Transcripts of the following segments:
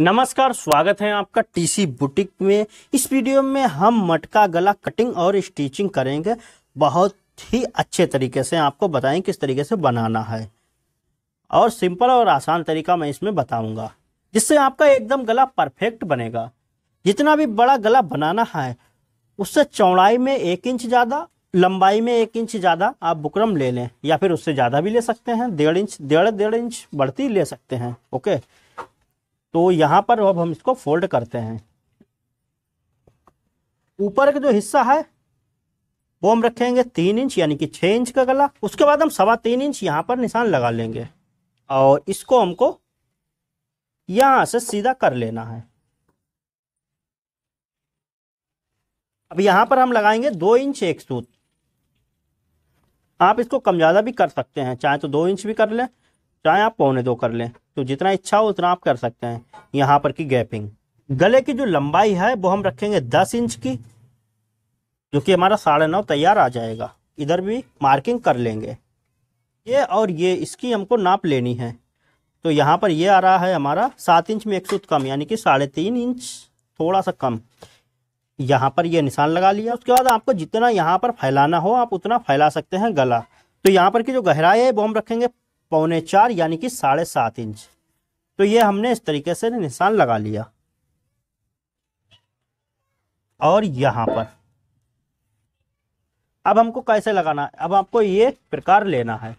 नमस्कार स्वागत है आपका टीसी बुटीक में इस वीडियो में हम मटका गला कटिंग और स्टिचिंग करेंगे बहुत ही अच्छे तरीके से आपको बताएं किस तरीके से बनाना है और सिंपल और आसान तरीका मैं इसमें बताऊंगा जिससे आपका एकदम गला परफेक्ट बनेगा जितना भी बड़ा गला बनाना है उससे चौड़ाई में एक इंच ज़्यादा लंबाई में एक इंच ज़्यादा आप बुकरम ले लें या फिर उससे ज़्यादा भी ले सकते हैं डेढ़ इंच डेढ़ डेढ़ इंच बढ़ती ले सकते हैं ओके तो यहां पर अब हम इसको फोल्ड करते हैं ऊपर का जो हिस्सा है वो हम रखेंगे तीन इंच यानी कि छह इंच का गला उसके बाद हम सवा तीन इंच यहां पर निशान लगा लेंगे और इसको हमको यहां से सीधा कर लेना है अब यहां पर हम लगाएंगे दो इंच एक सूत आप इसको कम ज़्यादा भी कर सकते हैं चाहे तो दो इंच भी कर लें चाहे आप पौने दो कर लें तो जितना इच्छा हो उतना आप कर सकते हैं यहाँ पर की गैपिंग गले की जो लंबाई है वो हम रखेंगे दस इंच की जो कि हमारा साढ़े नौ तैयार आ जाएगा इधर भी मार्किंग कर लेंगे ये और ये इसकी हमको नाप लेनी है तो यहाँ पर ये आ रहा है हमारा सात इंच में एक सुत कम यानी कि साढ़े तीन इंच थोड़ा सा कम यहाँ पर ये निशान लगा लिया उसके बाद आपको जितना यहाँ पर फैलाना हो आप उतना फैला सकते हैं गला तो यहाँ पर की जो गहराई है वो हम रखेंगे पौने चार यानी कि साढ़े सात इंच तो ये हमने इस तरीके से निशान लगा लिया और यहां पर अब हमको कैसे लगाना है अब आपको ये प्रकार लेना है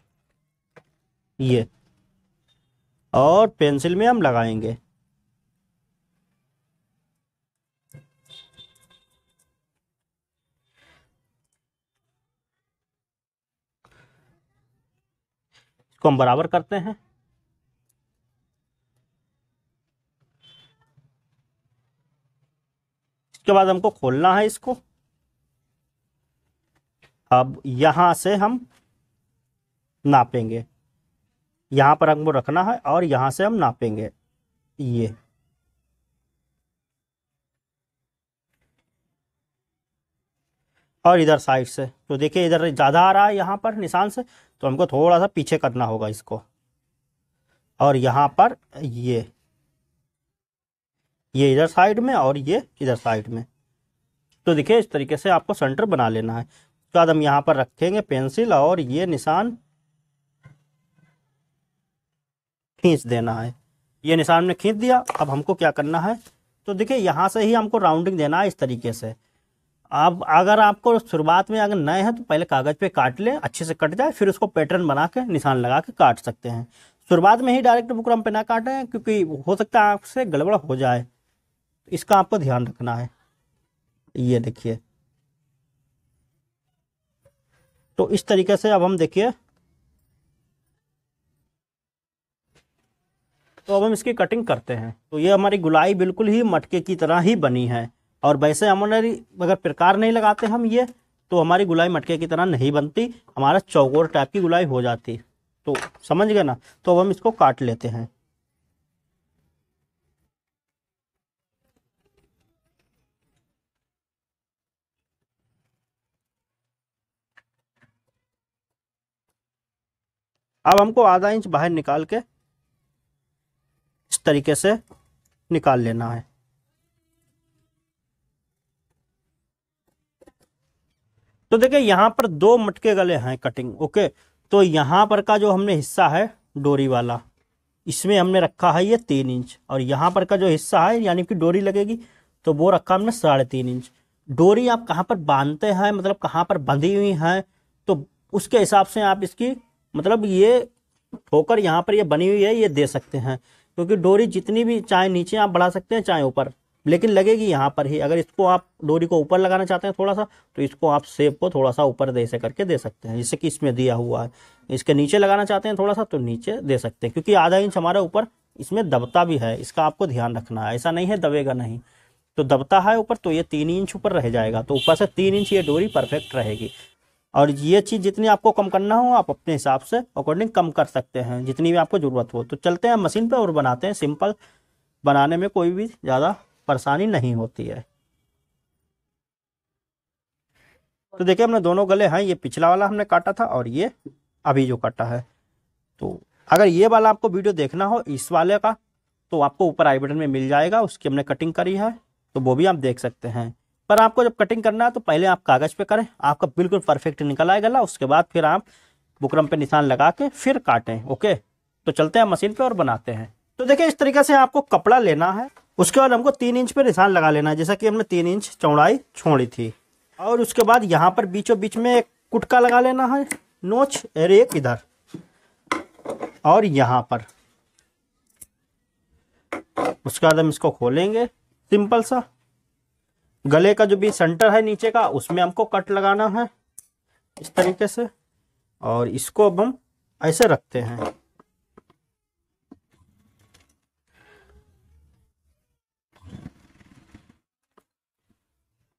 ये और पेंसिल में हम लगाएंगे को हम बराबर करते हैं इसके बाद हमको खोलना है इसको अब यहां से हम नापेंगे यहां पर हमको रखना है और यहां से हम नापेंगे ये और इधर साइड से तो देखिए इधर ज़्यादा आ रहा है यहाँ पर निशान से तो हमको थोड़ा सा पीछे करना होगा इसको और यहाँ पर ये ये इधर साइड में और ये इधर साइड में तो देखिए इस तरीके से आपको सेंटर बना लेना है उसके तो बाद हम यहाँ पर रखेंगे पेंसिल और ये निशान खींच देना है ये निशान हमने खींच दिया अब हमको क्या करना है तो देखिए यहाँ से ही हमको राउंडिंग देना है इस तरीके से आप अगर आपको शुरुआत में अगर नए हैं तो पहले कागज़ पे काट लें अच्छे से कट जाए फिर उसको पैटर्न बना के निशान लगा के काट सकते हैं शुरुआत में ही डायरेक्ट बुकरम पे ना काटें क्योंकि हो सकता है आपसे गड़बड़ हो जाए इसका आपको ध्यान रखना है ये देखिए तो इस तरीके से अब हम देखिए तो अब हम इसकी कटिंग करते हैं तो ये हमारी गुलाई बिल्कुल ही मटके की तरह ही बनी है और वैसे हमारी अगर प्रकार नहीं लगाते हम ये तो हमारी गुलाई मटके की तरह नहीं बनती हमारा चौकोर टाइप की गुलाई हो जाती तो समझ गए ना तो अब हम इसको काट लेते हैं अब हमको आधा इंच बाहर निकाल के इस तरीके से निकाल लेना है तो देखिए यहाँ पर दो मटके गले हैं कटिंग ओके तो यहाँ पर का जो हमने हिस्सा है डोरी वाला इसमें हमने रखा है ये तीन इंच और यहाँ पर का जो हिस्सा है यानी कि डोरी लगेगी तो वो रखा हमने साढ़े तीन इंच डोरी आप कहाँ पर बांधते हैं मतलब कहाँ पर बंधी हुई हैं तो उसके हिसाब से आप इसकी मतलब ये ठोकर यहाँ पर ये बनी हुई है ये दे सकते हैं क्योंकि डोरी जितनी भी चाहे नीचे आप बढ़ा सकते हैं चाहे ऊपर लेकिन लगेगी यहाँ पर ही अगर इसको आप डोरी को ऊपर लगाना चाहते हैं थोड़ा सा तो इसको आप सेब को थोड़ा सा ऊपर दे से करके दे सकते हैं जैसे कि इसमें दिया हुआ है इसके नीचे लगाना चाहते हैं थोड़ा सा तो नीचे दे सकते हैं क्योंकि आधा इंच हमारे ऊपर इसमें दबता भी है इसका आपको ध्यान रखना है ऐसा नहीं है दबेगा नहीं तो दबता है ऊपर तो ये तीन इंच ऊपर रह जाएगा तो ऊपर से तीन इंच ये डोरी परफेक्ट रहेगी और ये चीज़ जितनी आपको कम करना हो आप अपने हिसाब से अकॉर्डिंग कम कर सकते हैं जितनी भी आपको ज़रूरत हो तो चलते हैं मशीन पर और बनाते हैं सिंपल बनाने में कोई भी ज़्यादा परेशानी नहीं होती है तो देखिए हमने दोनों गले हैं ये पिछला वाला हमने काटा था और ये अभी जो काटा है तो अगर ये वाला आपको वीडियो देखना हो इस वाले का तो आपको ऊपर आई बटन में मिल जाएगा उसकी हमने कटिंग करी है तो वो भी आप देख सकते हैं पर आपको जब कटिंग करना है तो पहले आप कागज़ पे करें आपका बिल्कुल परफेक्ट निकल आए गला उसके बाद फिर आप बुकरम पे निशान लगा के फिर काटें ओके तो चलते हैं मशीन पे और बनाते हैं तो देखिए इस तरीके से आपको कपड़ा लेना है उसके बाद हमको तीन इंच पे निशान लगा लेना है जैसा कि हमने तीन इंच चौड़ाई छोड़ी थी और उसके बाद यहाँ पर बीचों बीच में एक कुटका लगा लेना है नोच और एक इधर और यहाँ पर उसके बाद हम इसको खोलेंगे सिंपल सा गले का जो भी सेंटर है नीचे का उसमें हमको कट लगाना है इस तरीके से और इसको अब हम ऐसे रखते हैं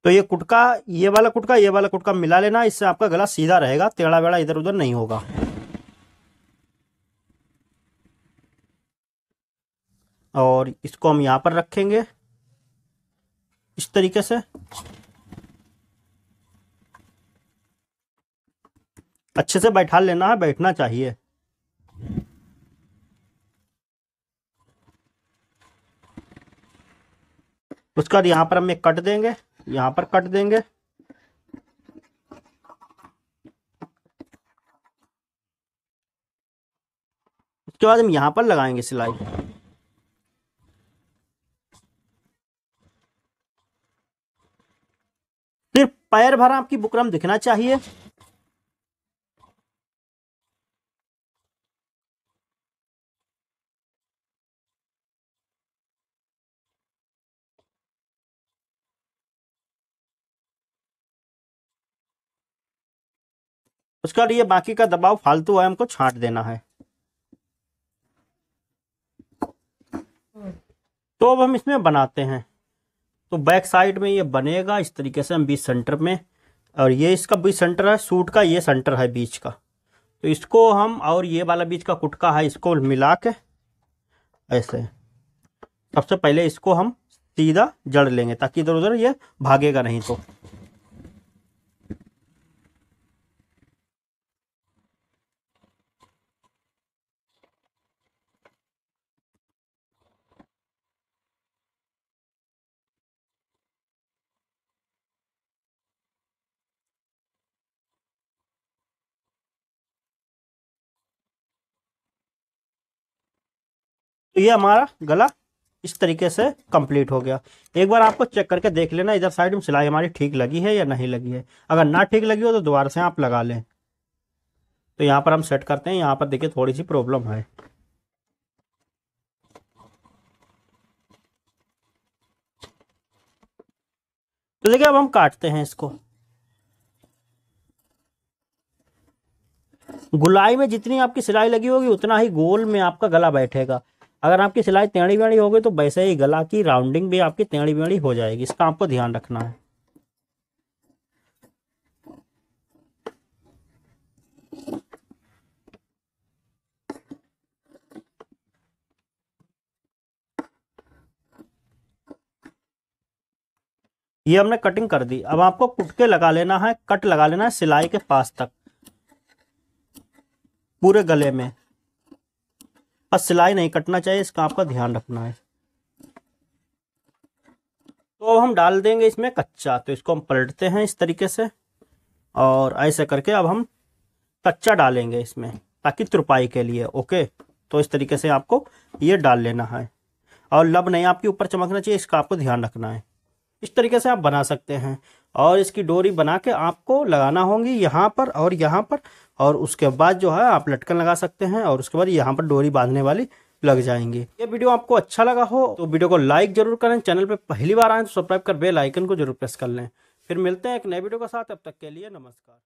तो ये कुटका ये वाला कुटका ये वाला कुटका मिला लेना इससे आपका गला सीधा रहेगा टेढ़ा वेड़ा इधर उधर नहीं होगा और इसको हम यहां पर रखेंगे इस तरीके से अच्छे से बैठा लेना है बैठना चाहिए उसके बाद यहां पर हम एक कट देंगे यहां पर कट देंगे उसके बाद हम यहां पर लगाएंगे सिलाई सिर्फ पैर भरा आपकी बुकरम दिखना चाहिए उसका ये बाकी का दबाव फालतू है हमको छांट देना है तो अब हम इसमें बनाते हैं तो बैक साइड में ये बनेगा इस तरीके से हम बीच सेंटर में और ये इसका बीच सेंटर है सूट का ये सेंटर है बीच का तो इसको हम और ये वाला बीच का कुटका है इसको मिला के ऐसे सबसे पहले इसको हम सीधा जड़ लेंगे ताकि इधर उधर ये भागेगा नहीं तो तो ये हमारा गला इस तरीके से कंप्लीट हो गया एक बार आपको चेक करके देख लेना इधर साइड में सिलाई हमारी ठीक लगी है या नहीं लगी है अगर ना ठीक लगी हो तो दोबारा से आप लगा लें तो यहाँ पर हम सेट करते हैं यहाँ पर देखिए थोड़ी सी प्रॉब्लम है तो देखिए अब हम काटते हैं इसको गुलाई में जितनी आपकी सिलाई लगी होगी उतना ही गोल में आपका गला बैठेगा अगर आपकी सिलाई टेढ़ी बेड़ी होगी तो वैसे ही गला की राउंडिंग भी आपकी टेढ़ी बेड़ी हो जाएगी इसका आपको ध्यान रखना है ये हमने कटिंग कर दी अब आपको कुटके लगा लेना है कट लगा लेना है सिलाई के पास तक पूरे गले में और सिलाई नहीं कटना चाहिए इसका आपका ध्यान रखना है तो अब हम डाल देंगे इसमें कच्चा तो इसको हम पलटते हैं इस तरीके से और ऐसे करके अब हम कच्चा डालेंगे इसमें ताकि तुरपाई के लिए ओके तो इस तरीके से आपको ये डाल लेना है और लब नहीं आपके ऊपर चमकना चाहिए इसका आपको ध्यान रखना है इस तरीके से आप बना सकते हैं और इसकी डोरी बना के आपको लगाना होगी यहाँ पर और यहाँ पर और उसके बाद जो है आप लटकन लगा सकते हैं और उसके बाद यहाँ पर डोरी बांधने वाली लग जाएंगे ये वीडियो आपको अच्छा लगा हो तो वीडियो को लाइक जरूर करें चैनल पर पहली बार आए तो सब्सक्राइब कर बेल आइकन को जरूर प्रेस कर लें फिर मिलते हैं एक नए वीडियो के साथ अब तक के लिए नमस्कार